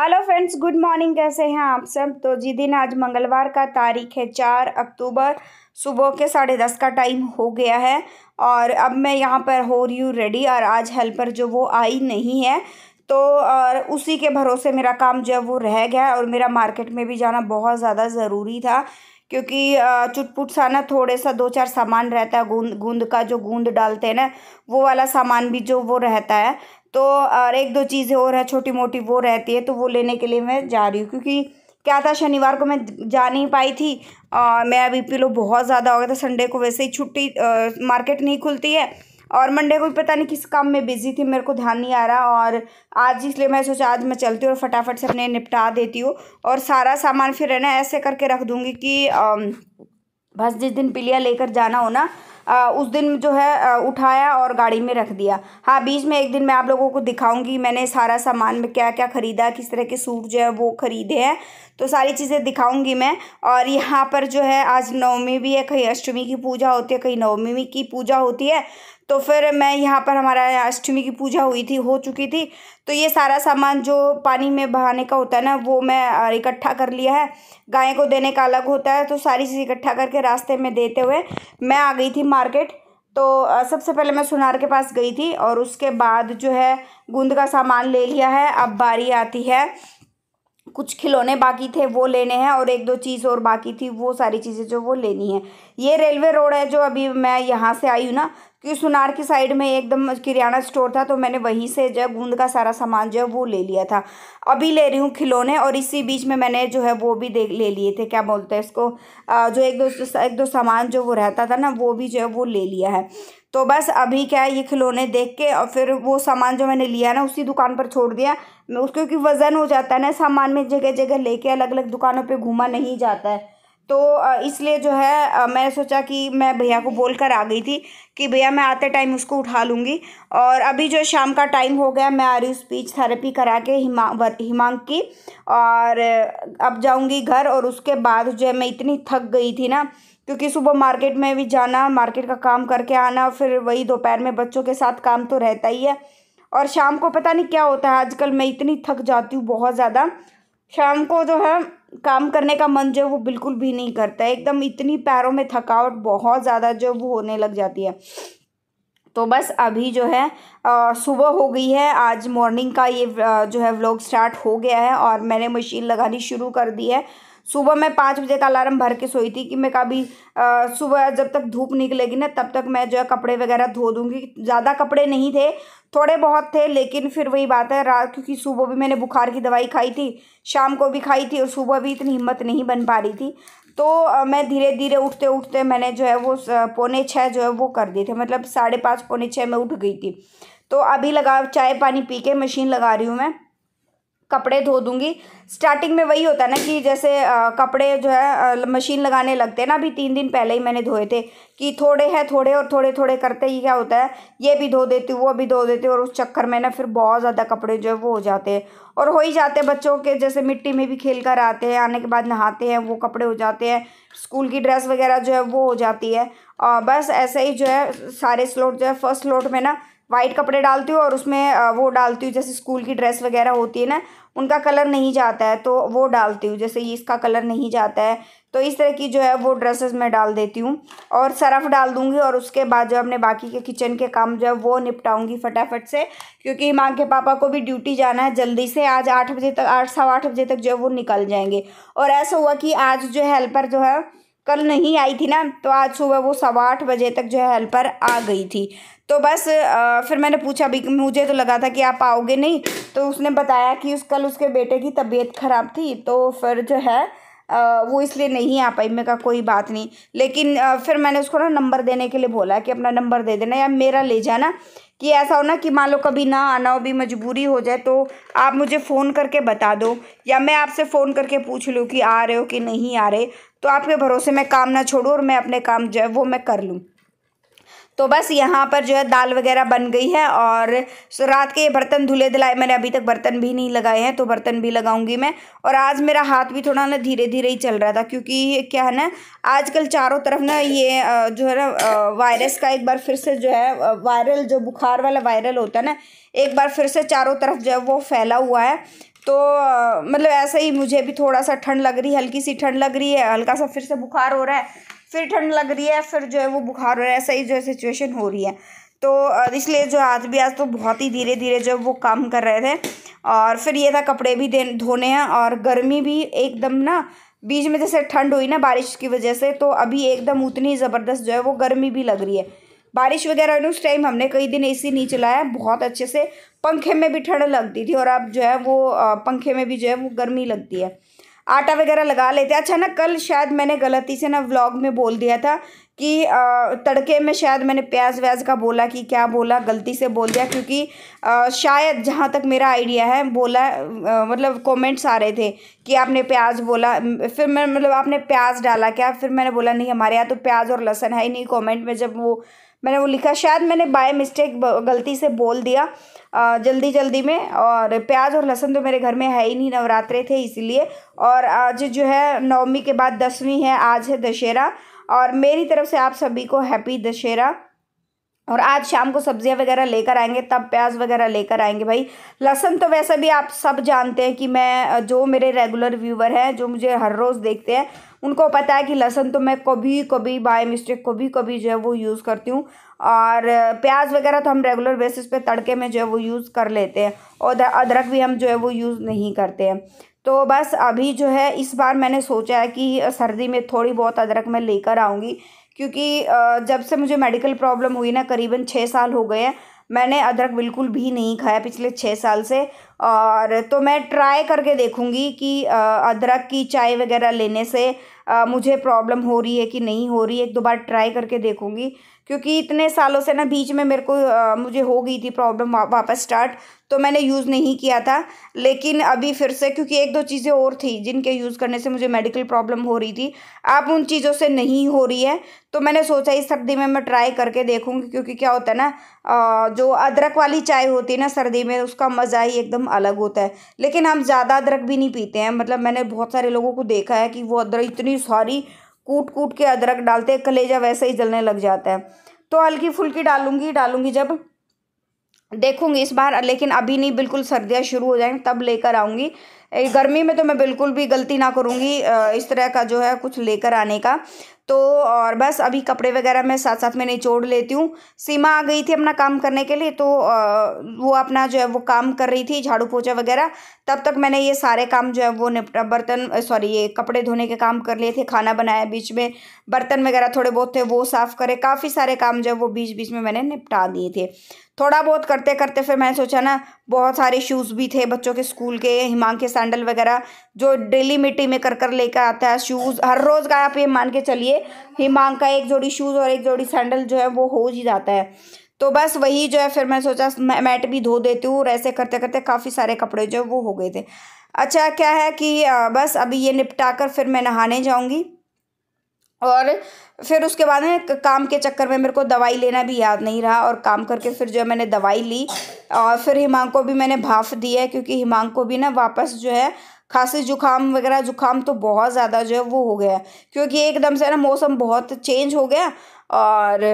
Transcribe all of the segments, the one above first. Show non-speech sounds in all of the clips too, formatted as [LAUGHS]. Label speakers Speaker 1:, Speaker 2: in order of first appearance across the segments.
Speaker 1: hello friends good morning कैसे हैं आप सब तो जी दिन आज मंगलवार का तारीख है चार अक्टूबर सुबह के साढ़े दस का टाइम हो गया है और अब मैं यहाँ पर हो रही हूँ रेडी और आज हेल्पर जो वो आई नहीं है तो और उसी के भरोसे मेरा काम जो है वो रह गया और मेरा मार्केट में भी जाना बहुत ज़्यादा ज़रूरी था क्योंकि चुटपुट सा ना थोड़े सा दो चार सामान रहता है गूंद गूंद का जो गूंद डालते हैं ना वो वाला सामान भी जो वो रहता है तो और एक दो चीज़ें और हैं छोटी मोटी वो रहती है तो वो लेने के लिए मैं जा रही हूँ क्योंकि क्या था शनिवार को मैं जा नहीं पाई थी आ, मेरा अभी पी लो बहुत ज़्यादा हो गया था संडे को वैसे ही छुट्टी मार्केट नहीं खुलती है और मंडे को भी पता नहीं किस काम में बिजी थी मेरे को ध्यान नहीं आ रहा और आज इसलिए मैं सोचा आज मैं चलती हूँ और फटाफट से अपने निपटा देती हूँ और सारा सामान फिर है ना ऐसे करके रख दूँगी कि बस जिस दिन पिलिया लेकर जाना हो ना उस दिन जो है उठाया और गाड़ी में रख दिया हाँ बीच में एक दिन मैं आप लोगों को दिखाऊंगी मैंने सारा सामान में क्या क्या ख़रीदा किस तरह के सूट जो है वो ख़रीदे हैं तो सारी चीज़ें दिखाऊंगी मैं और यहाँ पर जो है आज नवमी भी है कहीं अष्टमी की पूजा होती है कहीं नवमी की पूजा होती है तो फिर मैं यहाँ पर हमारा अष्टमी की पूजा हुई थी हो चुकी थी तो ये सारा सामान जो पानी में बहाने का होता है ना वो मैं इकट्ठा कर लिया है गाय को देने का अलग होता है तो सारी चीज़ इकट्ठा करके रास्ते में देते हुए मैं आ गई थी मार्केट तो सबसे पहले मैं सुनार के पास गई थी और उसके बाद जो है गूंद का सामान ले लिया है अब बारी आती है कुछ खिलौने बाकी थे वो लेने हैं और एक दो चीज़ और बाकी थी वो सारी चीज़ें जो वो लेनी है ये रेलवे रोड है जो अभी मैं यहाँ से आई हूँ ना कि सुनार की साइड में एकदम किराना स्टोर था तो मैंने वहीं से जो है गूंद का सारा सामान जो है वो ले लिया था अभी ले रही हूँ खिलौने और इसी बीच में मैंने जो है वो भी देख ले लिए थे क्या बोलते हैं इसको जो एक दो एक दो सामान जो वो रहता था ना वो भी जो है वो ले लिया है तो बस अभी क्या है ये खिलौने देख के और फिर वो सामान जो मैंने लिया ना उसी दुकान पर छोड़ दिया मैं उसको क्योंकि वज़न हो जाता है ना सामान में जगह जगह लेके अलग अलग दुकानों पर घूमा नहीं जाता है तो इसलिए जो है मैं सोचा कि मैं भैया को बोल कर आ गई थी कि भैया मैं आते टाइम उसको उठा लूँगी और अभी जो शाम का टाइम हो गया मैं आ रही हूँ स्पीच थेरेपी करा के हिमा हिमांक की और अब जाऊँगी घर और उसके बाद जो है मैं इतनी थक गई थी ना क्योंकि सुबह मार्केट में भी जाना मार्केट का काम करके आना फिर वही दोपहर में बच्चों के साथ काम तो रहता ही है और शाम को पता नहीं क्या होता है आजकल मैं इतनी थक जाती हूँ बहुत ज़्यादा शाम को जो है काम करने का मन जो है वो बिल्कुल भी नहीं करता है एकदम इतनी पैरों में थकावट बहुत ज़्यादा जो वो होने लग जाती है तो बस अभी जो है सुबह हो गई है आज मॉर्निंग का ये जो है व्लॉग स्टार्ट हो गया है और मैंने मशीन लगानी शुरू कर दी है सुबह मैं पाँच बजे का अलार्म भर के सोई थी कि मैं कभी सुबह जब तक धूप निकलेगी ना तब तक मैं जो है कपड़े वगैरह धो दूँगी ज़्यादा कपड़े नहीं थे थोड़े बहुत थे लेकिन फिर वही बात है रात क्योंकि सुबह भी मैंने बुखार की दवाई खाई थी शाम को भी खाई थी और सुबह भी इतनी हिम्मत नहीं बन पा रही थी तो मैं धीरे धीरे उठते उठते मैंने जो है वो पौने छः जो है वो कर दिए थे मतलब साढ़े पाँच पौने छः में उठ गई थी तो अभी लगा चाय पानी पी के मशीन लगा रही हूँ मैं कपड़े धो दूँगी स्टार्टिंग में वही होता है ना कि जैसे आ, कपड़े जो है आ, मशीन लगाने लगते हैं ना अभी तीन दिन पहले ही मैंने धोए थे कि थोड़े हैं थोड़े और थोड़े थोड़े करते ही क्या होता है ये भी धो देती हूँ वो भी धो देती हूँ और उस चक्कर में ना फिर बहुत ज़्यादा कपड़े जो है वो हो जाते हैं और हो ही जाते हैं बच्चों के जैसे मिट्टी में भी खेल कर आते हैं आने के बाद नहाते हैं वो कपड़े हो जाते हैं स्कूल की ड्रेस वगैरह जो है वो हो जाती है और बस ऐसे ही जो है सारे स्लोट जो है फर्स्ट स्लोट में ना वाइट कपड़े डालती हूँ और उसमें वो डालती हूँ जैसे स्कूल की ड्रेस वगैरह होती है ना उनका कलर नहीं जाता है तो वो डालती हूँ जैसे ये इसका कलर नहीं जाता है तो इस तरह की जो है वो ड्रेसेस मैं डाल देती हूँ और सरफ डाल दूँगी और उसके बाद जो अपने बाकी के किचन के काम जो है वो निपटाऊँगी फटाफट से क्योंकि माँ के पापा को भी ड्यूटी जाना है जल्दी से आज आठ बजे तक आठ सवा आठ बजे तक जो है वो निकल जाएंगे और ऐसा हुआ कि आज जो हेल्पर जो है कल नहीं आई थी ना तो आज सुबह वो सवा आठ बजे तक जो है हेल्पर आ गई थी तो बस आ, फिर मैंने पूछा भी मुझे तो लगा था कि आप आओगे नहीं तो उसने बताया कि उस कल उसके बेटे की तबीयत ख़राब थी तो फिर जो है आ, वो इसलिए नहीं आ पाई मैं का कोई बात नहीं लेकिन आ, फिर मैंने उसको ना नंबर देने के लिए बोला कि अपना नंबर दे देना या मेरा ले जाना कि ऐसा हो ना कि मान लो कभी ना आना हो भी मजबूरी हो जाए तो आप मुझे फ़ोन करके बता दो या मैं आपसे फ़ोन करके पूछ लूँ कि आ रहे हो कि नहीं आ रहे तो आपके भरोसे मैं काम ना छोड़ूँ और मैं अपने काम जो है वो मैं कर लूँ तो बस यहाँ पर जो है दाल वगैरह बन गई है और रात के बर्तन धुले धुलाए मैंने अभी तक बर्तन भी नहीं लगाए हैं तो बर्तन भी लगाऊंगी मैं और आज मेरा हाथ भी थोड़ा ना धीरे धीरे ही चल रहा था क्योंकि क्या है ना आजकल चारों तरफ ना ये जो है ना वायरस का एक बार फिर से जो है वायरल जो बुखार वाला वायरल होता है ना एक बार फिर से चारों तरफ जो है वो फैला हुआ है तो मतलब ऐसा ही मुझे भी थोड़ा सा ठंड लग रही है हल्की सी ठंड लग रही है हल्का सा फिर से बुखार हो रहा है फिर ठंड लग रही है फिर जो है वो बुखार हो रहा है ऐसा ही जो है सिचुएशन हो रही है तो इसलिए जो आज भी आज तो बहुत ही धीरे धीरे जो वो काम कर रहे थे और फिर ये था कपड़े भी दे धोने हैं और गर्मी भी एकदम ना बीच में जैसे ठंड हुई ना बारिश की वजह से तो अभी एकदम उतनी ज़बरदस्त जो है वो गर्मी भी लग रही है बारिश वगैरह उस टाइम हमने कई दिन एसी नहीं चलाया बहुत अच्छे से पंखे में भी ठंड लगती थी और अब जो है वो पंखे में भी जो है वो गर्मी लगती है आटा वगैरह लगा लेते हैं अच्छा ना कल शायद मैंने गलती से ना व्लॉग में बोल दिया था कि आ, तड़के में शायद मैंने प्याज व्याज का बोला कि क्या बोला गलती से बोल दिया क्योंकि आ, शायद जहाँ तक मेरा आइडिया है बोला आ, मतलब कमेंट्स आ रहे थे कि आपने प्याज बोला फिर मैं मतलब आपने प्याज डाला क्या फिर मैंने बोला नहीं हमारे यहाँ तो प्याज और लहसन है ही नहीं कॉमेंट में जब वो मैंने वो लिखा शायद मैंने बाय मिस्टेक गलती से बोल दिया जल्दी जल्दी में और प्याज और लहसुन तो मेरे घर में है ही नहीं नवरात्रे थे इसीलिए और आज जो है नवमी के बाद दसवीं है आज है दशहरा और मेरी तरफ से आप सभी को हैप्पी दशहरा और आज शाम को सब्जियां वगैरह लेकर आएंगे तब प्याज वगैरह लेकर आएंगे भाई लहसन तो वैसे भी आप सब जानते हैं कि मैं जो मेरे रेगुलर व्यूवर हैं जो मुझे हर रोज़ देखते हैं उनको पता है कि लहसुन तो मैं कभी कभी बाय मिस्टेक कभी कभी जो है वो यूज़ करती हूँ और प्याज वगैरह तो हम रेगुलर बेसिस पे तड़के में जो है वो यूज़ कर लेते हैं और अदरक भी हम जो है वो यूज़ नहीं करते हैं तो बस अभी जो है इस बार मैंने सोचा है कि सर्दी में थोड़ी बहुत अदरक मैं लेकर आऊँगी क्योंकि जब से मुझे मेडिकल प्रॉब्लम हुई ना करीबन छः साल हो गए हैं मैंने अदरक बिल्कुल भी नहीं खाया पिछले छः साल से और तो मैं ट्राई करके देखूँगी कि अदरक की चाय वगैरह लेने से मुझे प्रॉब्लम हो रही है कि नहीं हो रही है एक दो बार ट्राई करके देखूंगी क्योंकि इतने सालों से ना बीच में मेरे को आ, मुझे हो गई थी प्रॉब्लम वा, वापस स्टार्ट तो मैंने यूज़ नहीं किया था लेकिन अभी फिर से क्योंकि एक दो चीज़ें और थी जिनके यूज़ करने से मुझे मेडिकल प्रॉब्लम हो रही थी आप उन चीज़ों से नहीं हो रही है तो मैंने सोचा इस सर्दी में मैं ट्राई करके देखूँगी क्योंकि क्या होता है ना जो अदरक वाली चाय होती है ना सर्दी में उसका मज़ा ही एकदम अलग होता है लेकिन हम ज़्यादा अदरक भी नहीं पीते हैं मतलब मैंने बहुत सारे लोगों को देखा है कि वो अदरक इतनी सारी कूट कूट के अदरक डालते हैं कलेजा वैसे ही जलने लग जाता है तो हल्की फुल्की डालूंगी डालूंगी जब देखूंगी इस बार लेकिन अभी नहीं बिल्कुल सर्दियाँ शुरू हो जाएंगी तब लेकर आऊँगी गर्मी में तो मैं बिल्कुल भी गलती ना करूँगी इस तरह का जो है कुछ लेकर आने का तो और बस अभी कपड़े वगैरह मैं साथ साथ में निचोड़ लेती हूँ सीमा आ गई थी अपना काम करने के लिए तो वो अपना जो है वो काम कर रही थी झाड़ू पोछा वगैरह तब तक मैंने ये सारे काम जो है वो निपटा बर्तन सॉरी ये कपड़े धोने के काम कर लिए थे खाना बनाया बीच में बर्तन वगैरह थोड़े बहुत थे वो साफ़ करे काफ़ी सारे काम जो है वो बीच बीच में मैंने निपटा दिए थे थोड़ा बहुत करते करते फिर मैंने सोचा ना बहुत सारे शूज़ भी थे बच्चों के स्कूल के हिमांग के सैंडल वगैरह जो डेली मिट्टी में कर कर लेकर आता है शूज़ हर रोज़ का आप ये मान के चलिए हिमांग का एक जोड़ी शूज़ और एक जोड़ी सैंडल जो है वो हो ही जाता है तो बस वही जो है फिर मैं सोचा मैट भी धो देती हूँ और ऐसे करते करते काफ़ी सारे कपड़े जो है वो हो गए थे अच्छा क्या है कि बस अभी ये निपटा कर फिर मैं नहाने जाऊँगी और फिर उसके बाद में काम के चक्कर में मेरे को दवाई लेना भी याद नहीं रहा और काम करके फिर जो है मैंने दवाई ली और फिर हिमांग को भी मैंने भाफ दी है क्योंकि हिमांग को भी ना वापस जो है खांसी जुकाम वगैरह जुकाम तो बहुत ज़्यादा जो है वो हो गया क्योंकि एकदम से ना मौसम बहुत चेंज हो गया और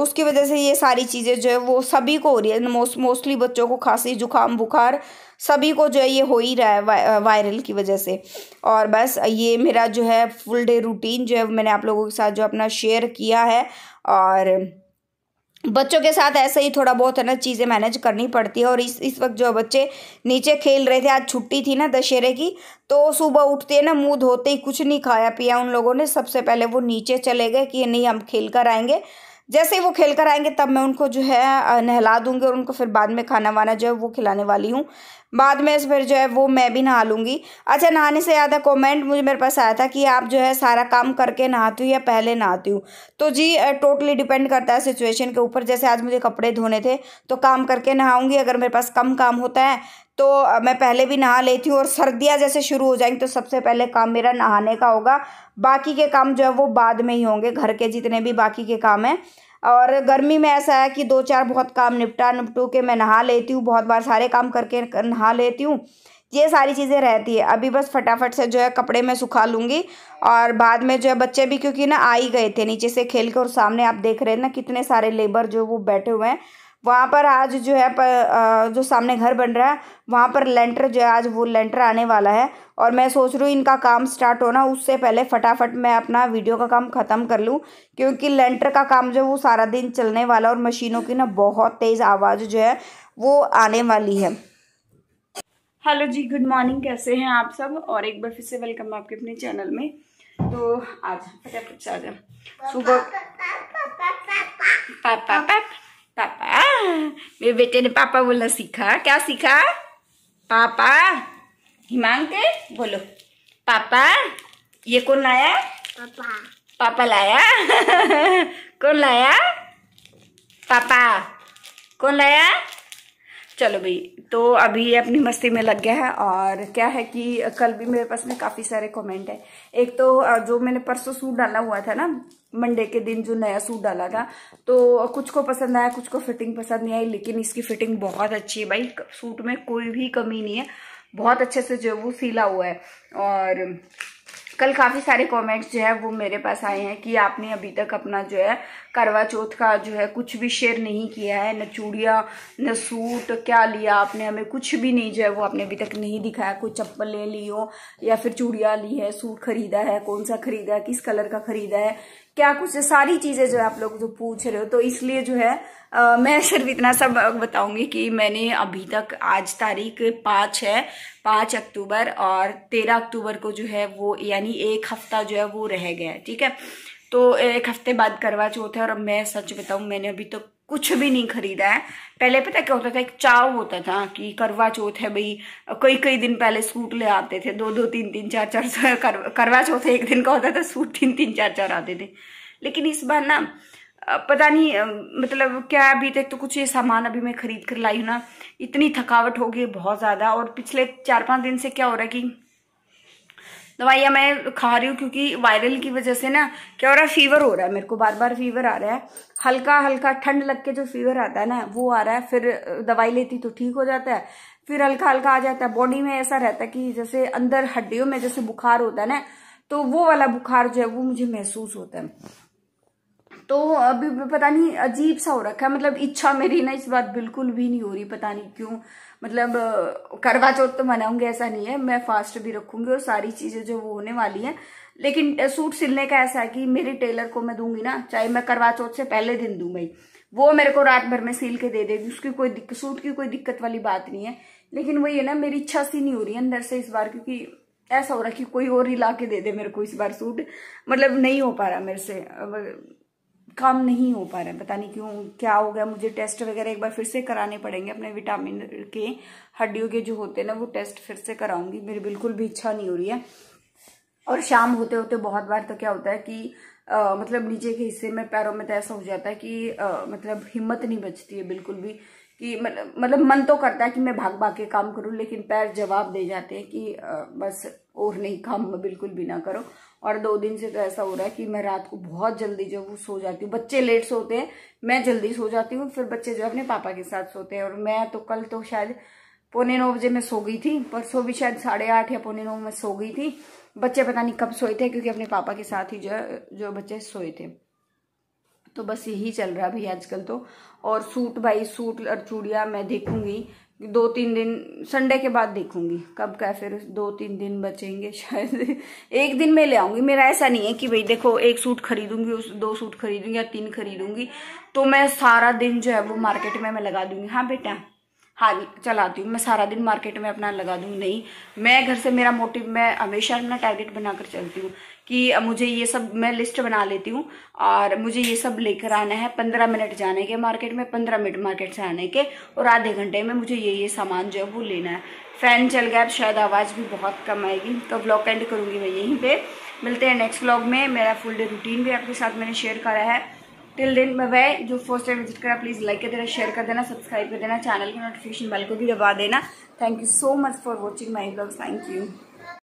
Speaker 1: उसकी वजह से ये सारी चीज़ें जो है वो सभी को हो रही है मोस्ट मोस्टली बच्चों को खांसी जुकाम बुखार सभी को जो है ये हो ही रहा है वा, वायरल की वजह से और बस ये मेरा जो है फुल डे रूटीन जो है मैंने आप लोगों के साथ जो अपना शेयर किया है और बच्चों के साथ ऐसे ही थोड़ा बहुत है ना चीज़ें मैनेज करनी पड़ती है और इस इस वक्त जो बच्चे नीचे खेल रहे थे आज छुट्टी थी ना दशहरे की तो सुबह उठते ना मुँह धोते ही कुछ नहीं खाया पिया उन लोगों ने सबसे पहले वो नीचे चले गए कि नहीं हम खेल कर आएंगे जैसे ही वो खेल कर आएंगे तब मैं उनको जो है नहला दूंगी और उनको फिर बाद में खाना वाना जो है वो खिलाने वाली हूँ बाद में फिर जो है वो मैं भी नहा लूँगी अच्छा नहाने से ज़्यादा कॉमेंट मुझे मेरे पास आया था कि आप जो है सारा काम करके नहाती हूँ या पहले नहाती हूँ तो जी टोटली डिपेंड करता है सिचुएशन के ऊपर जैसे आज मुझे कपड़े धोने थे तो काम करके नहाऊंगी अगर मेरे पास कम काम होता है तो मैं पहले भी नहा लेती हूँ और सर्दियाँ जैसे शुरू हो जाएंगी तो सबसे पहले काम मेरा नहाने का होगा बाकी के काम जो है वो बाद में ही होंगे घर के जितने भी बाकी के काम हैं और गर्मी में ऐसा है कि दो चार बहुत काम निपटा निपटू के मैं नहा लेती हूँ बहुत बार सारे काम करके नहा लेती हूँ ये सारी चीज़ें रहती है अभी बस फटाफट से जो है कपड़े मैं सुखा लूँगी और बाद में जो है बच्चे भी क्योंकि ना आ ही गए थे नीचे से खेल के और सामने आप देख रहे हैं ना कितने सारे लेबर जो वो बैठे हुए हैं वहाँ पर आज जो है पर, जो सामने घर बन रहा है वहाँ पर लेंटर जो है आज वो लेंटर आने वाला है और मैं सोच रही हूँ इनका काम स्टार्ट होना उससे पहले फटाफट मैं अपना वीडियो का काम ख़त्म कर लूँ क्योंकि लेंटर का काम जो वो सारा दिन चलने वाला और मशीनों की ना बहुत तेज़ आवाज़ जो है वो आने वाली है हेलो जी गुड मॉर्निंग कैसे हैं आप सब और एक बार फिर से वेलकम आपके अपने चैनल में तो आज फटाफट से आ जाए सुबह पापा पापा पापा मेरे बेटे ने पापा बोलना सीखा क्या सीखा पापा हिमांग के बोलो पापा ये कौन लाया पापा पापा लाया [LAUGHS] कौन लाया पापा कौन लाया चलो भाई तो अभी अपनी मस्ती में लग गया है और क्या है कि कल भी मेरे पास में काफ़ी सारे कमेंट है एक तो जो मैंने परसों सूट डाला हुआ था ना मंडे के दिन जो नया सूट डाला था तो कुछ को पसंद आया कुछ को फिटिंग पसंद नहीं आई लेकिन इसकी फिटिंग बहुत अच्छी है भाई सूट में कोई भी कमी नहीं है बहुत अच्छे से जो है वो सिला हुआ है और कल काफ़ी सारे कमेंट्स जो है वो मेरे पास आए हैं कि आपने अभी तक अपना जो है करवा चौथ का जो है कुछ भी शेयर नहीं किया है न चूड़िया न सूट क्या लिया आपने हमें कुछ भी नहीं जो है वो आपने अभी तक नहीं दिखाया कोई चप्पल ले ली हो या फिर चूड़िया ली है सूट खरीदा है कौन सा खरीदा है किस कलर का खरीदा है क्या कुछ सारी चीजें जो है आप लोग जो पूछ रहे हो तो इसलिए जो है आ, मैं [LAUGHS] सिर्फ इतना सब बताऊंगी कि मैंने अभी तक आज तारीख पांच है पांच अक्टूबर और तेरह अक्टूबर को जो है वो यानी एक हफ्ता जो है वो रह गया है ठीक है तो एक हफ्ते बाद करवा चौथ है और मैं सच बताऊं मैंने अभी तक तो कुछ भी नहीं खरीदा है पहले पता क्या होता था एक चाव होता था कि करवा चौथ है भाई कई कई दिन पहले सूट ले आते थे दो दो तीन तीन चार चार कर, करवा चौथ एक दिन का होता था सूट तीन तीन चार चार आते थे लेकिन इस बार ना पता नहीं मतलब क्या अभी तक तो कुछ ये सामान अभी मैं खरीद कर लाई हूँ ना इतनी थकावट हो गई बहुत ज़्यादा और पिछले चार पाँच दिन से क्या हो रहा है कि दवाइयाँ मैं खा रही हूँ क्योंकि वायरल की वजह से ना क्या हो रहा है फीवर हो रहा है मेरे को बार बार फीवर आ रहा है हल्का हल्का ठंड लग के जो फीवर आता है ना वो आ रहा है फिर दवाई लेती तो ठीक हो जाता है फिर हल्का हल्का आ जाता है बॉडी में ऐसा रहता है कि जैसे अंदर हड्डियों में जैसे बुखार होता है ना तो वो वाला बुखार जो है वो मुझे महसूस होता है तो अभी पता नहीं अजीब सा हो रखा है मतलब इच्छा मेरी ना इस बात बिल्कुल भी नहीं हो रही पता नहीं क्यों मतलब करवा चौथ तो मनाऊंगी ऐसा नहीं है मैं फास्ट भी रखूंगी और सारी चीजें जो वो होने वाली हैं लेकिन सूट सिलने का ऐसा है कि मेरे टेलर को मैं दूंगी ना चाहे मैं करवा चौथ से पहले दिन दूं भाई वो मेरे को रात भर में सिल के दे देगी उसकी कोई सूट की कोई दिक्कत वाली बात नहीं है लेकिन वही है ना मेरी इच्छा सी नहीं हो रही अंदर से इस बार क्योंकि ऐसा हो रहा है कि कोई और ही ला के दे दे मेरे को इस बार सूट मतलब नहीं हो पा रहा मेरे से काम नहीं हो पा रहे हैं पता नहीं क्यों क्या हो गया मुझे टेस्ट वगैरह एक बार फिर से कराने पड़ेंगे अपने विटामिन के हड्डियों के जो होते हैं ना वो टेस्ट फिर से कराऊंगी मेरी बिल्कुल भी इच्छा नहीं हो रही है और शाम होते होते बहुत बार तो क्या होता है कि आ, मतलब नीचे के हिस्से में पैरों में तो ऐसा हो जाता है कि आ, मतलब हिम्मत नहीं बचती है बिल्कुल भी कि मतलब मन तो करता है कि मैं भाग भाग के काम करूं लेकिन पैर जवाब दे जाते हैं कि आ, बस और नहीं काम बिल्कुल भी ना करो और दो दिन से तो ऐसा हो रहा है कि मैं रात को बहुत जल्दी जो वो सो जाती हूँ बच्चे लेट सोते हैं मैं जल्दी सो जाती हूँ फिर बच्चे जो अपने पापा के साथ सोते हैं और मैं तो कल तो शायद पौने नौ बजे में सो गई थी परसों भी शायद साढ़े आठ या पौने नौ में सो गई थी बच्चे पता नहीं कब सोए थे क्योंकि अपने पापा के साथ ही जो जो बच्चे सोए थे तो बस यही चल रहा है भाई आजकल तो और सूट भाई सूट और चूड़िया मैं देखूंगी दो तीन दिन संडे के बाद देखूंगी कब का फिर दो तीन दिन बचेंगे शायद [LAUGHS] एक दिन में ले आऊंगी मेरा ऐसा नहीं है कि भाई देखो एक सूट खरीदूंगी उस दो सूट खरीदूंगी या तीन खरीदूंगी तो मैं सारा दिन जो है वो मार्केट में मैं लगा दूंगी हाँ बेटा हाँ चलाती हूँ मैं सारा दिन मार्केट में अपना लगा दूंगी नहीं मैं घर से मेरा मोटिव मैं हमेशा अपना टारगेट बनाकर चलती हूँ कि मुझे ये सब मैं लिस्ट बना लेती हूँ और मुझे ये सब लेकर आना है पंद्रह मिनट जाने के मार्केट में पंद्रह मिनट मार्केट से आने के और आधे घंटे में मुझे ये ये सामान जो है वो लेना है फैन चल गया शायद आवाज़ भी बहुत कम आएगी तो ब्लॉग एंड करूँगी मैं यहीं पर मिलते हैं नेक्स्ट ब्लॉग में मेरा फुल डे रूटीन भी आपके साथ मैंने शेयर करा है टिल दिन मैं वह जो फर्स्ट टाइम विजिट करा प्लीज़ लाइक कर देना शेयर कर देना सब्सक्राइब कर देना चैनल के नोटिफिकेशन बेल को भी दबा देना thank you so much for watching my blog thank you